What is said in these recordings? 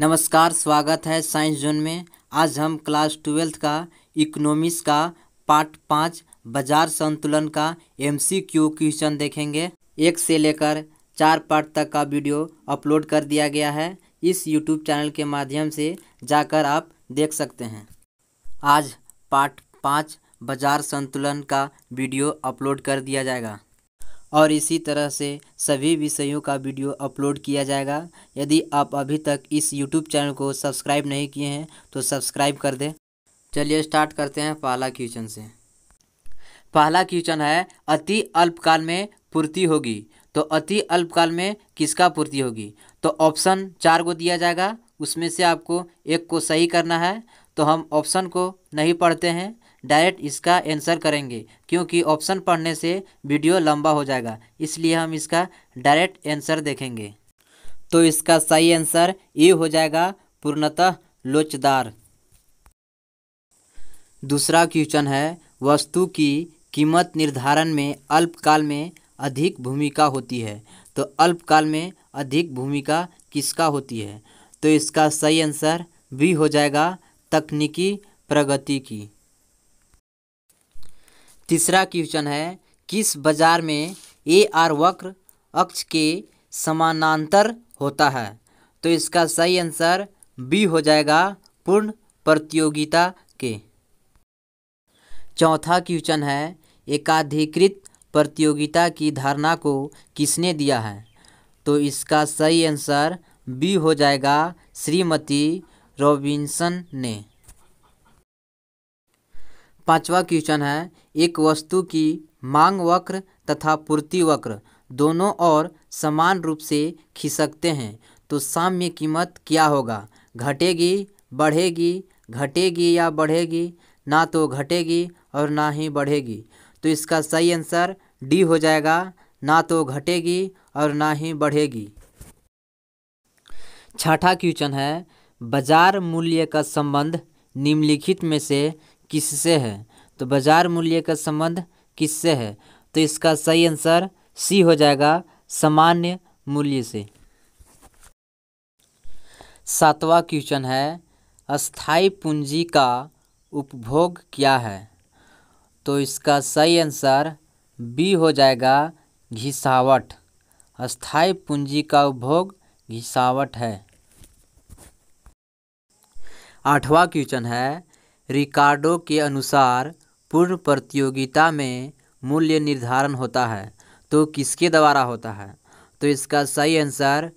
नमस्कार स्वागत है साइंस जोन में आज हम क्लास ट्वेल्थ का इकोनॉमिक्स का पार्ट पाँच बाजार संतुलन का एमसीक्यू क्वेश्चन देखेंगे एक से लेकर चार पार्ट तक का वीडियो अपलोड कर दिया गया है इस यूट्यूब चैनल के माध्यम से जाकर आप देख सकते हैं आज पार्ट पाँच बाजार संतुलन का वीडियो अपलोड कर दिया जाएगा और इसी तरह से सभी विषयों का वीडियो अपलोड किया जाएगा यदि आप अभी तक इस यूट्यूब चैनल को सब्सक्राइब नहीं किए हैं तो सब्सक्राइब कर दें चलिए स्टार्ट करते हैं पहला क्वेश्चन से पहला क्वेश्चन है अति अल्पकाल में पूर्ति होगी तो अति अल्पकाल में किसका पूर्ति होगी तो ऑप्शन चार को दिया जाएगा उसमें से आपको एक को सही करना है तो हम ऑप्शन को नहीं पढ़ते हैं डायरेक्ट इसका आंसर करेंगे क्योंकि ऑप्शन पढ़ने से वीडियो लंबा हो जाएगा इसलिए हम इसका डायरेक्ट आंसर देखेंगे तो इसका सही आंसर ये हो जाएगा पूर्णतः लोचदार दूसरा क्वेश्चन है वस्तु की कीमत निर्धारण में अल्पकाल में अधिक भूमिका होती है तो अल्पकाल में अधिक भूमिका किसका होती है तो इसका सही आंसर बी हो जाएगा तकनीकी प्रगति की तीसरा क्वेश्चन है किस बाजार में ए आर वक्र अक्ष के समानांतर होता है तो इसका सही आंसर बी हो जाएगा पूर्ण प्रतियोगिता के चौथा क्वेश्चन है एकाधिकृत प्रतियोगिता की धारणा को किसने दिया है तो इसका सही आंसर बी हो जाएगा श्रीमती रॉबिन्सन ने पांचवा क्वेश्चन है एक वस्तु की मांग वक्र तथा पूर्ति वक्र दोनों और समान रूप से खिसकते हैं तो साम्य कीमत क्या होगा घटेगी बढ़ेगी घटेगी या बढ़ेगी ना तो घटेगी और ना ही बढ़ेगी तो इसका सही आंसर डी हो जाएगा ना तो घटेगी और ना ही बढ़ेगी छठा क्वेश्चन है बाजार मूल्य का संबंध निम्नलिखित में से किससे है तो बाजार मूल्य का संबंध किससे है तो इसका सही आंसर सी हो जाएगा सामान्य मूल्य से सातवां क्वेश्चन है अस्थाई पूंजी का उपभोग क्या है तो इसका सही आंसर बी हो जाएगा घिसावट अस्थाई पूंजी का उपभोग घिसावट है आठवां क्वेश्चन है रिकार्डो के अनुसार पूर्ण प्रतियोगिता में मूल्य निर्धारण होता है तो किसके द्वारा होता है तो इसका सही आंसर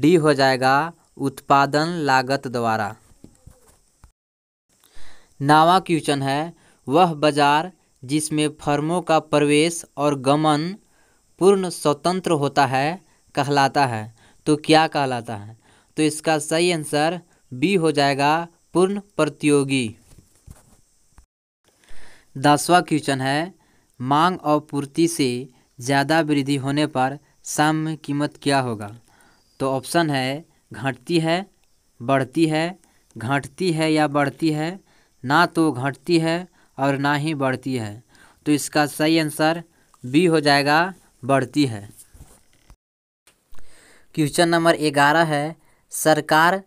डी हो जाएगा उत्पादन लागत द्वारा नावा क्वेश्चन है वह बाजार जिसमें फर्मों का प्रवेश और गमन पूर्ण स्वतंत्र होता है कहलाता है तो क्या कहलाता है तो इसका सही आंसर बी हो जाएगा पूर्ण प्रतियोगी दसवा क्वेश्चन है मांग और पूर्ति से ज़्यादा वृद्धि होने पर साम्य कीमत क्या होगा तो ऑप्शन है घटती है बढ़ती है घटती है या बढ़ती है ना तो घटती है और ना ही बढ़ती है तो इसका सही आंसर बी हो जाएगा बढ़ती है क्वेश्चन नंबर ग्यारह है सरकार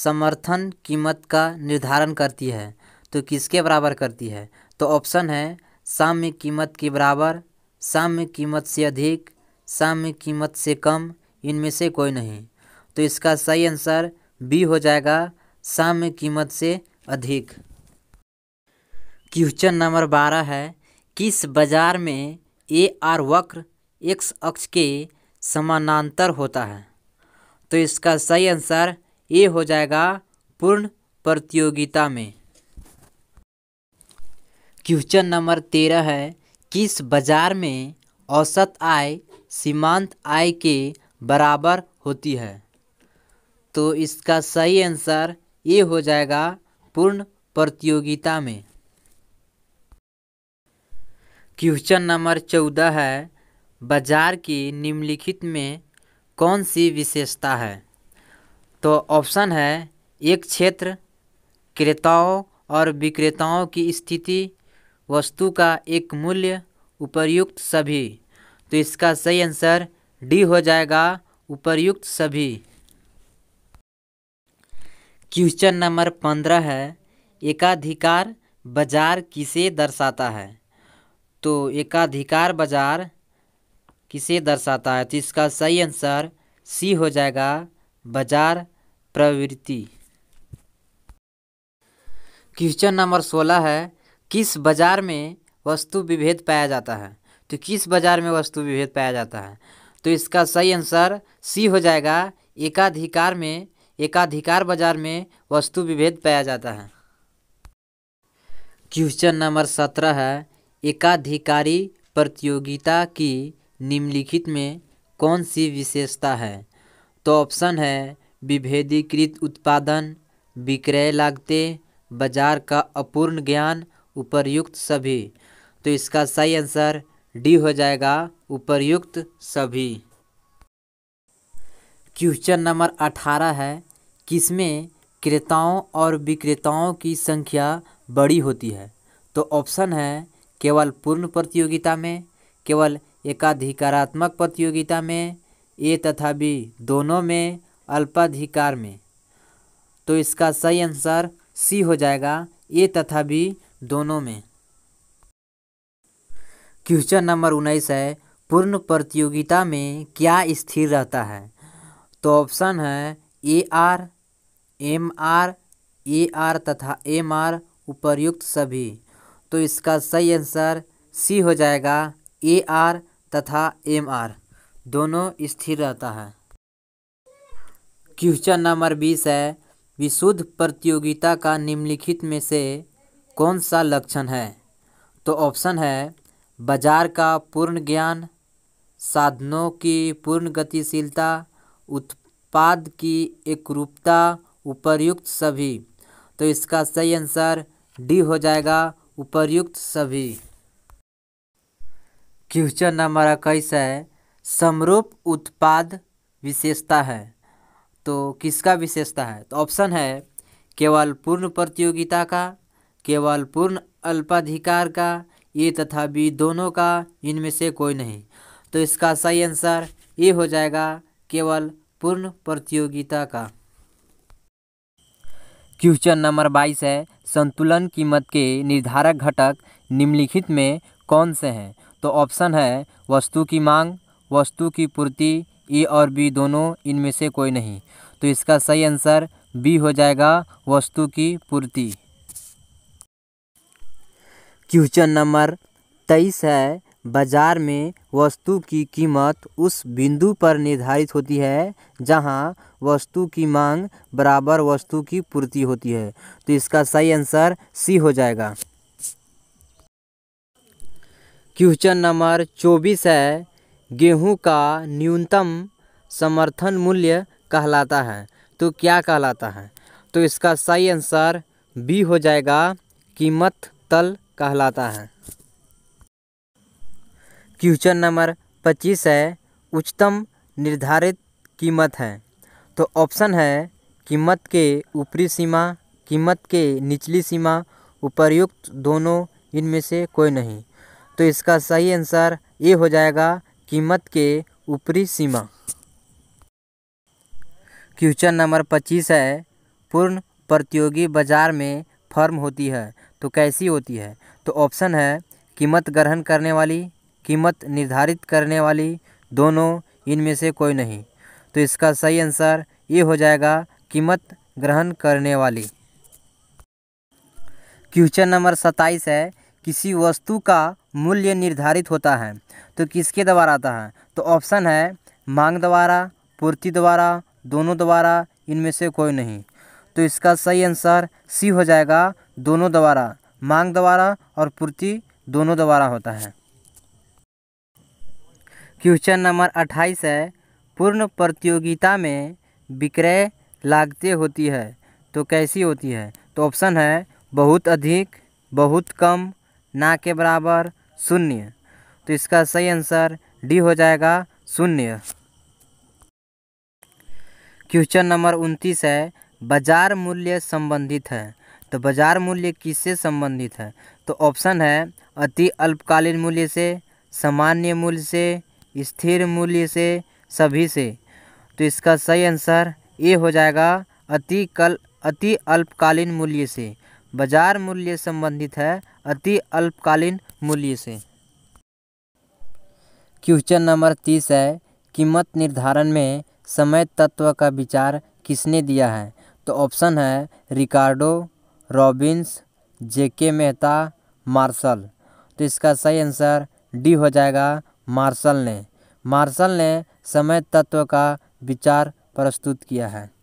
समर्थन कीमत का निर्धारण करती है तो किसके बराबर करती है तो ऑप्शन है साम्य कीमत के बराबर साम्य कीमत से अधिक साम्य कीमत से कम इनमें से कोई नहीं तो इसका सही आंसर बी हो जाएगा साम्य कीमत से अधिक क्वेश्चन नंबर बारह है किस बाजार में ए आर वक्र एक्स अक्ष के समानांतर होता है तो इसका सही आंसर ए हो जाएगा पूर्ण प्रतियोगिता में क्वेश्चन नंबर तेरह है किस बाजार में औसत आय सीमांत आय के बराबर होती है तो इसका सही आंसर ये हो जाएगा पूर्ण प्रतियोगिता में क्वेश्चन नंबर चौदह है बाजार की निम्नलिखित में कौन सी विशेषता है तो ऑप्शन है एक क्षेत्र क्रेताओं और विक्रेताओं की स्थिति वस्तु का एक मूल्य उपर्युक्त सभी तो इसका सही आंसर डी हो जाएगा उपर्युक्त सभी क्वेश्चन नंबर पंद्रह है एकाधिकार बाजार किसे दर्शाता है तो एकाधिकार बाजार किसे दर्शाता है तो इसका सही आंसर सी हो जाएगा बाजार प्रवृत्ति क्वेश्चन नंबर सोलह है किस बाजार में वस्तु विभेद पाया जाता है तो किस बाजार में वस्तु विभेद पाया जाता है तो इसका सही आंसर सी हो जाएगा एकाधिकार में एकाधिकार बाजार में वस्तु विभेद पाया जाता है क्वेश्चन नंबर सत्रह है एकाधिकारी प्रतियोगिता की निम्नलिखित में कौन सी विशेषता है तो ऑप्शन है विभेदीकृत उत्पादन विक्रय लागतें बाजार का अपूर्ण ज्ञान उपरयुक्त सभी तो इसका सही आंसर डी हो जाएगा उपरयुक्त सभी क्वेश्चन नंबर अठारह है किसमें क्रेताओं और विक्रेताओं की संख्या बड़ी होती है तो ऑप्शन है केवल पूर्ण प्रतियोगिता में केवल एकाधिकारात्मक प्रतियोगिता में ए तथा बी दोनों में अल्पाधिकार में तो इसका सही आंसर सी हो जाएगा ए तथा बी दोनों में क्वेश्चन नंबर उन्नीस है पूर्ण प्रतियोगिता में क्या स्थिर रहता है तो ऑप्शन है A R M R A R तथा एम आर उपर्युक्त सभी तो इसका सही आंसर सी हो जाएगा ए आर तथा एम आर दोनों स्थिर रहता है क्वेश्चन नंबर बीस है विशुद्ध प्रतियोगिता का निम्नलिखित में से कौन सा लक्षण है तो ऑप्शन है बाजार का पूर्ण ज्ञान साधनों की पूर्ण गतिशीलता उत्पाद की एकरूपता उपर्युक्त सभी तो इसका सही आंसर डी हो जाएगा उपर्युक्त सभी क्वेश्चन नंबर इक्कीस है समरूप उत्पाद विशेषता है तो किसका विशेषता है तो ऑप्शन है केवल पूर्ण प्रतियोगिता का केवल पूर्ण अल्पाधिकार का ए तथा बी दोनों का इनमें से कोई नहीं तो इसका सही आंसर ए हो जाएगा केवल पूर्ण प्रतियोगिता का क्वेश्चन नंबर बाईस है संतुलन कीमत के निर्धारक घटक निम्नलिखित में कौन से हैं तो ऑप्शन है वस्तु की मांग वस्तु की पूर्ति ए और बी दोनों इनमें से कोई नहीं तो इसका सही आंसर बी हो जाएगा वस्तु की पूर्ति क्वेश्चन नंबर तेईस है बाजार में वस्तु की कीमत उस बिंदु पर निर्धारित होती है जहां वस्तु की मांग बराबर वस्तु की पूर्ति होती है तो इसका सही आंसर सी हो जाएगा क्वेश्चन नंबर चौबीस है गेहूं का न्यूनतम समर्थन मूल्य कहलाता है तो क्या कहलाता है तो इसका सही आंसर बी हो जाएगा कीमत तल कहलाता है क्वेश्चन नंबर पच्चीस है उच्चतम निर्धारित कीमत है तो ऑप्शन है कीमत के ऊपरी सीमा कीमत के निचली सीमा उपर्युक्त दोनों इनमें से कोई नहीं तो इसका सही आंसर ये हो जाएगा कीमत के ऊपरी सीमा क्वेश्चन नंबर पच्चीस है पूर्ण प्रतियोगी बाजार में फर्म होती है तो कैसी होती है तो ऑप्शन है कीमत ग्रहण करने वाली कीमत निर्धारित करने वाली दोनों इनमें से कोई नहीं तो इसका सही आंसर ये हो जाएगा कीमत ग्रहण करने वाली क्वेश्चन नंबर सत्ताईस है किसी वस्तु का मूल्य निर्धारित होता है तो किसके द्वारा आता है तो ऑप्शन है मांग द्वारा पूर्ति द्वारा दोनों द्वारा इनमें से कोई नहीं तो इसका सही आंसर सी हो जाएगा दोनों द्वारा मांग द्वारा और पूर्ति दोनों द्वारा होता है क्वेश्चन नंबर अट्ठाईस है पूर्ण प्रतियोगिता में विक्रय लागतें होती है तो कैसी होती है तो ऑप्शन है बहुत अधिक बहुत कम ना के बराबर शून्य तो इसका सही आंसर डी हो जाएगा शून्य क्वेश्चन नंबर उनतीस है बाजार मूल्य संबंधित है तो बाजार मूल्य किससे संबंधित है तो ऑप्शन है अति अल्पकालीन मूल्य से सामान्य मूल्य से स्थिर मूल्य से सभी से तो इसका सही आंसर ए हो जाएगा अति कल अति अल्पकालीन मूल्य से बाजार मूल्य संबंधित है अति अल्पकालीन मूल्य से क्वेश्चन नंबर तीस है कीमत निर्धारण में समय तत्व का विचार किसने दिया है तो ऑप्शन है Ricardo Robbins J K Mehta Marshall तो इसका सही आंसर डी हो जाएगा मार्शल ने मार्शल ने समय तत्व का विचार प्रस्तुत किया है